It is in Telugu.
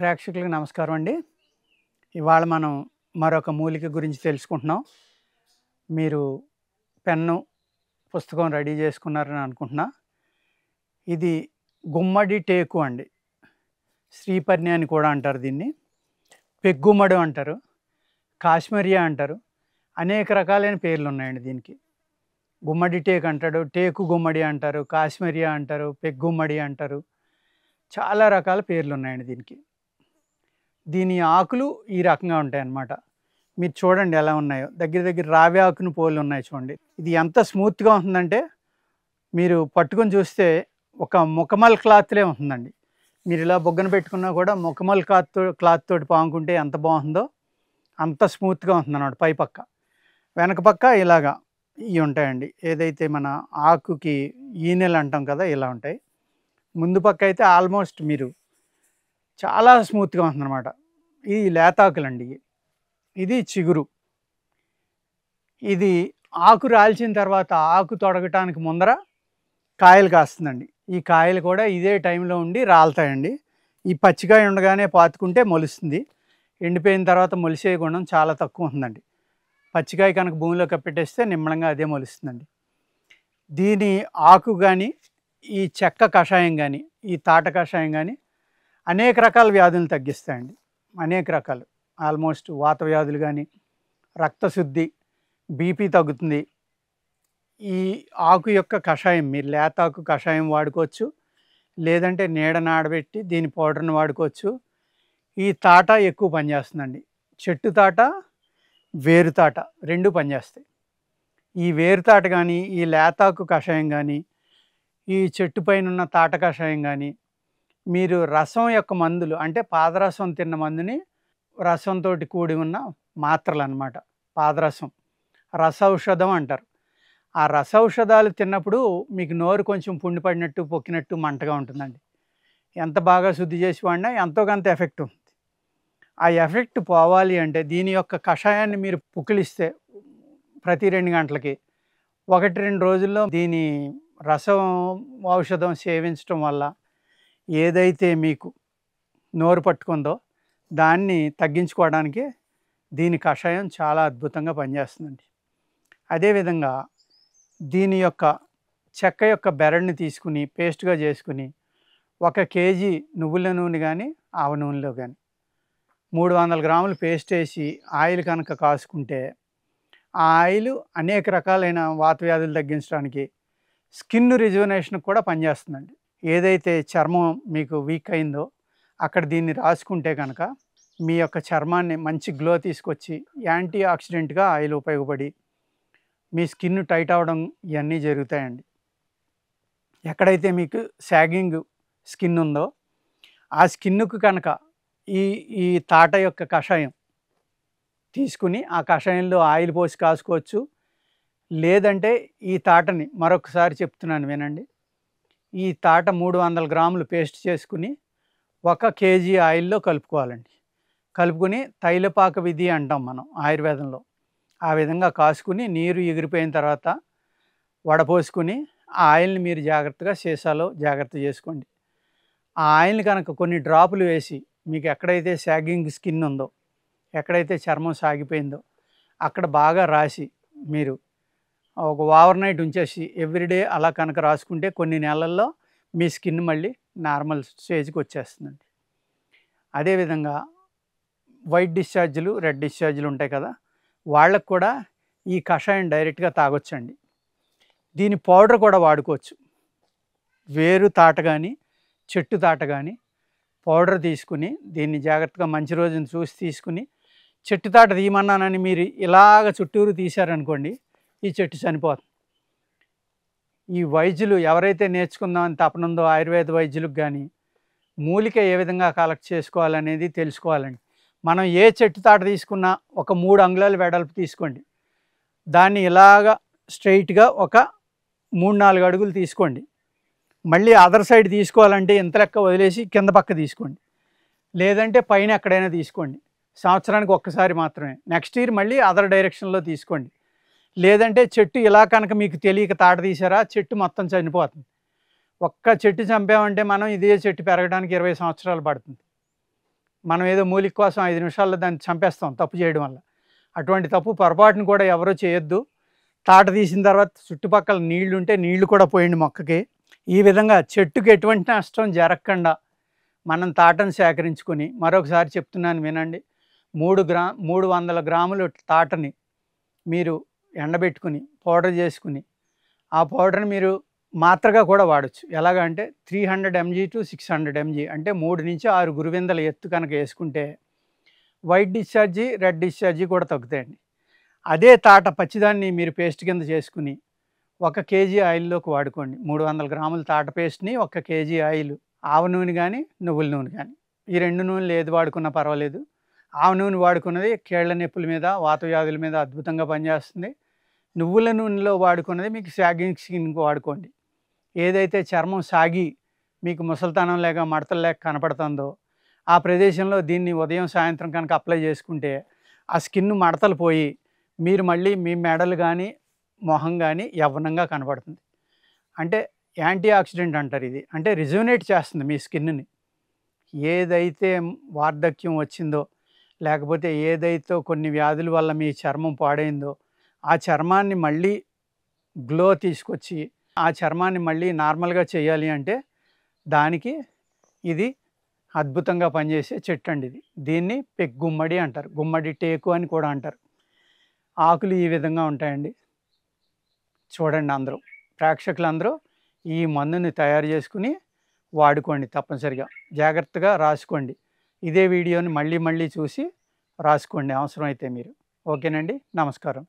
ప్రేక్షకులకు నమస్కారం అండి ఇవాళ మనం మరొక మూలిక గురించి తెలుసుకుంటున్నాం మీరు పెన్ను పుస్తకం రెడీ చేసుకున్నారని అనుకుంటున్నా ఇది గుమ్మడి టేకు అండి శ్రీపర్ణి అని కూడా అంటారు దీన్ని పెగ్గుమ్మడు అంటారు కాశ్మీరియా అంటారు అనేక రకాలైన పేర్లు ఉన్నాయండి దీనికి గుమ్మడి టేక్ అంటాడు టేకు గుమ్మడి అంటారు కాశ్మీరియా అంటారు పెగ్గుమ్మడి అంటారు చాలా రకాల పేర్లు ఉన్నాయండి దీనికి దీని ఆకులు ఈ రకంగా ఉంటాయి అన్నమాట మీరు చూడండి ఎలా ఉన్నాయో దగ్గర దగ్గర రావి ఆకును పోలు ఉన్నాయి చూడండి ఇది ఎంత స్మూత్గా ఉంటుందంటే మీరు పట్టుకొని చూస్తే ఒక ముఖమల్ క్లాత్లే ఉంటుందండి మీరు ఇలా బొగ్గన పెట్టుకున్నా కూడా ముఖమల్ క్లాత్ క్లాత్ తోటి పాముకుంటే ఎంత బాగుందో అంత స్మూత్గా ఉంటుందన్నమాట పై పక్క వెనక పక్క ఇలాగా ఇవి ఉంటాయండి ఏదైతే మన ఆకుకి ఈనెలు అంటాం కదా ఇలా ఉంటాయి ముందు పక్క అయితే ఆల్మోస్ట్ మీరు చాలా స్మూత్గా ఉంటుందన్నమాట ఇది లేతాకులండి ఇది చిగురు ఇది ఆకు రాల్చిన తర్వాత ఆకు తొడగటానికి ముందర కాయలు కాస్తుందండి ఈ కాయలు కూడా ఇదే టైంలో ఉండి రాలుతాయండి ఈ పచ్చికాయ ఉండగానే పాతుకుంటే మొలుస్తుంది ఎండిపోయిన తర్వాత మొలిసే గుణం చాలా తక్కువ ఉందండి పచ్చికాయ కనుక భూమిలో కప్పెట్టేస్తే నిమ్మలంగా అదే మొలుస్తుందండి దీని ఆకు కానీ ఈ చెక్క కషాయం కానీ ఈ తాట కషాయం కానీ అనేక రకాల వ్యాధులను తగ్గిస్తాయండి అనేక రకాలు ఆల్మోస్ట్ వాత వ్యాధులు కానీ రక్తశుద్ధి బీపీ తగ్గుతుంది ఈ ఆకు యొక్క కషాయం మీరు లేతాకు కషాయం వాడుకోవచ్చు లేదంటే నీడ నాడబెట్టి దీని పౌడర్ని వాడుకోవచ్చు ఈ తాట ఎక్కువ పనిచేస్తుందండి చెట్టు తాట వేరు తాట రెండు పనిచేస్తాయి ఈ వేరు తాట కానీ ఈ లేతాకు కషాయం కానీ ఈ చెట్టు పైన ఉన్న తాట కషాయం కానీ మీరు రసం యొక్క మందులు అంటే పాదరసం తిన్న మందుని రసంతో కూడి ఉన్న మాత్రలు అనమాట పాదరసం రసౌషధం అంటారు ఆ రసౌషధాలు తిన్నప్పుడు మీకు నోరు కొంచెం పుండిపడినట్టు పొక్కినట్టు మంటగా ఉంటుందండి ఎంత బాగా శుద్ధి చేసి వాడినా ఎంతో కొంత ఎఫెక్ట్ ఉంది ఆ ఎఫెక్ట్ పోవాలి అంటే దీని యొక్క కషాయాన్ని మీరు పుకిలిస్తే ప్రతి రెండు గంటలకి ఒకటి రెండు రోజుల్లో దీని రసం ఔషధం సేవించడం వల్ల ఏదైతే మీకు నోరు పట్టుకుందో దాన్ని తగ్గించుకోవడానికి దీని కషాయం చాలా అద్భుతంగా పనిచేస్తుందండి అదేవిధంగా దీని యొక్క చెక్క యొక్క బెరడ్ని తీసుకుని పేస్ట్గా చేసుకుని ఒక కేజీ నువ్వుల నూనె కానీ ఆవ నూనెలో కానీ మూడు వందల గ్రాములు పేస్ట్ వేసి ఆయిల్ కనుక కాసుకుంటే ఆ ఆయిల్ అనేక రకాలైన వాత వ్యాధులు తగ్గించడానికి స్కిన్ రిజువనేషన్కి కూడా పనిచేస్తుందండి ఏదైతే చర్మం మీకు వీక్ అయిందో అక్కడ దీన్ని రాసుకుంటే కనుక మీ యొక్క చర్మాన్ని మంచి గ్లో తీసుకొచ్చి యాంటీ ఆక్సిడెంట్గా ఆయిల్ ఉపయోగపడి మీ స్కిన్ టైట్ అవడం ఇవన్నీ జరుగుతాయండి ఎక్కడైతే మీకు శాగింగ్ స్కిన్ ఉందో ఆ స్కిన్కు కనుక ఈ ఈ తాట యొక్క కషాయం తీసుకుని ఆ కషాయంలో ఆయిల్ పోసి కాసుకోవచ్చు లేదంటే ఈ తాటని మరొకసారి చెప్తున్నాను వినండి ఈ తాట మూడు వందల గ్రాములు పేస్ట్ చేసుకుని ఒక కేజీ ఆయిల్లో కలుపుకోవాలండి కలుపుకుని తైలపాక విధి అంటాం మనం ఆయుర్వేదంలో ఆ విధంగా కాసుకుని నీరు ఎగిరిపోయిన తర్వాత వడపోసుకుని ఆ ఆయిల్ని మీరు జాగ్రత్తగా సీసాలో జాగ్రత్త చేసుకోండి ఆ ఆయిల్ని కనుక కొన్ని డ్రాపులు వేసి మీకు ఎక్కడైతే సాగింగ్ స్కిన్ ఉందో ఎక్కడైతే చర్మం సాగిపోయిందో అక్కడ బాగా రాసి మీరు ఒక ఓవర్ నైట్ ఉంచేసి ఎవ్రీడే అలా కనుక రాసుకుంటే కొన్ని నెలల్లో మీ స్కిన్ మళ్ళీ నార్మల్ స్టేజ్కి వచ్చేస్తుందండి అదేవిధంగా వైట్ డిశ్చార్జీలు రెడ్ డిశ్చార్జ్లు ఉంటాయి కదా వాళ్ళకు కూడా ఈ కషాయం డైరెక్ట్గా తాగొచ్చండి దీని పౌడర్ కూడా వాడుకోవచ్చు వేరు తాట కానీ చెట్టు తాట కానీ పౌడర్ తీసుకుని దీన్ని జాగ్రత్తగా మంచి రోజును చూసి తీసుకుని చెట్టు తాట తీయమన్నానని మీరు ఇలాగ చుట్టూరు తీశారనుకోండి ఈ చెట్టు చనిపోతుంది ఈ వైద్యులు ఎవరైతే నేర్చుకుందామని తపనుందో ఆయుర్వేద వైద్యులకు కానీ మూలిక ఏ విధంగా కలెక్ట్ చేసుకోవాలనేది తెలుసుకోవాలండి మనం ఏ చెట్టు తాట తీసుకున్నా ఒక మూడు అంగుళాలు వెడల్పు తీసుకోండి దాన్ని ఇలాగ స్ట్రైట్గా ఒక మూడు నాలుగు అడుగులు తీసుకోండి మళ్ళీ అదర్ సైడ్ తీసుకోవాలంటే ఇంత లెక్క వదిలేసి కింద పక్క తీసుకోండి లేదంటే పైన ఎక్కడైనా తీసుకోండి సంవత్సరానికి ఒక్కసారి మాత్రమే నెక్స్ట్ ఇయర్ మళ్ళీ అదర్ డైరెక్షన్లో తీసుకోండి లేదంటే చెట్టు ఇలా కనుక మీకు తెలియక తాట తీసారా చెట్టు మొత్తం చనిపోతుంది ఒక్క చెట్టు చంపామంటే మనం ఇదే చెట్టు పెరగడానికి ఇరవై సంవత్సరాలు పడుతుంది మనం ఏదో మూలిక కోసం ఐదు నిమిషాల్లో దాన్ని చంపేస్తాం తప్పు చేయడం వల్ల అటువంటి తప్పు పొరపాటును కూడా ఎవరో చేయొద్దు తాట తీసిన తర్వాత చుట్టుపక్కల నీళ్లు ఉంటే నీళ్లు కూడా పోయండి మొక్కకి ఈ విధంగా చెట్టుకు ఎటువంటి నష్టం జరగకుండా మనం తాటను సేకరించుకొని మరొకసారి చెప్తున్నాను వినండి మూడు గ్రా మూడు వందల గ్రాములు తాటని మీరు ఎండబెట్టుకుని పౌడర్ చేసుకుని ఆ పౌడర్ని మీరు మాత్రగా కూడా వాడచ్చు ఎలాగంటే అంటే three hundred mg to six hundred mg అంటే మూడు నుంచి ఆరు గురువిందల ఎత్తు కనుక వేసుకుంటే వైట్ డిశ్చార్జీ రెడ్ డిశ్చార్జీ కూడా తగ్గుతాయండి అదే తాట పచ్చిదాన్ని మీరు పేస్ట్ కింద చేసుకుని ఒక కేజీ ఆయిల్లోకి వాడుకోండి మూడు వందల గ్రాముల తాట పేస్ట్ని ఒక కేజీ ఆయిల్ ఆవ నూనె కానీ నువ్వుల నూనె కానీ ఈ రెండు నూనెలు ఏది వాడుకున్నా పర్వాలేదు ఆ నూనె వాడుకున్నది కేళ్ల నొప్పుల మీద వాతవ్యాధుల మీద అద్భుతంగా పనిచేస్తుంది నువ్వుల నూనెలో వాడుకున్నది మీకు సాగింగ్ స్కిన్ వాడుకోండి ఏదైతే చర్మం సాగి మీకు ముసలితనం లేక మడతలు లేక కనపడుతుందో ఆ ప్రదేశంలో దీన్ని ఉదయం సాయంత్రం కనుక అప్లై చేసుకుంటే ఆ స్కిన్ మడతలు పోయి మీరు మళ్ళీ మీ మెడలు కానీ మొహం కానీ యవ్వనంగా కనపడుతుంది అంటే యాంటీ ఆక్సిడెంట్ అంటారు ఇది అంటే రిజునేట్ చేస్తుంది మీ స్కిన్ని ఏదైతే వార్ధక్యం వచ్చిందో లేకపోతే ఏదైతే కొన్ని వ్యాధుల వల్ల మీ చర్మం పాడైందో ఆ చర్మాన్ని మళ్ళీ గ్లో తీసుకొచ్చి ఆ చర్మాన్ని మళ్ళీ నార్మల్గా చేయాలి అంటే దానికి ఇది అద్భుతంగా పనిచేసే చెట్టు అండి ఇది దీన్ని పెక్ గుమ్మడి అంటారు గుమ్మడి టేకు అని కూడా అంటారు ఆకులు ఈ విధంగా ఉంటాయండి చూడండి అందరూ ప్రేక్షకులందరూ ఈ మందుని తయారు చేసుకుని వాడుకోండి తప్పనిసరిగా జాగ్రత్తగా రాసుకోండి ఇదే వీడియోని మళ్ళీ మళ్ళీ చూసి రాసుకోండి అవసరమైతే మీరు ఓకేనండి నమస్కారం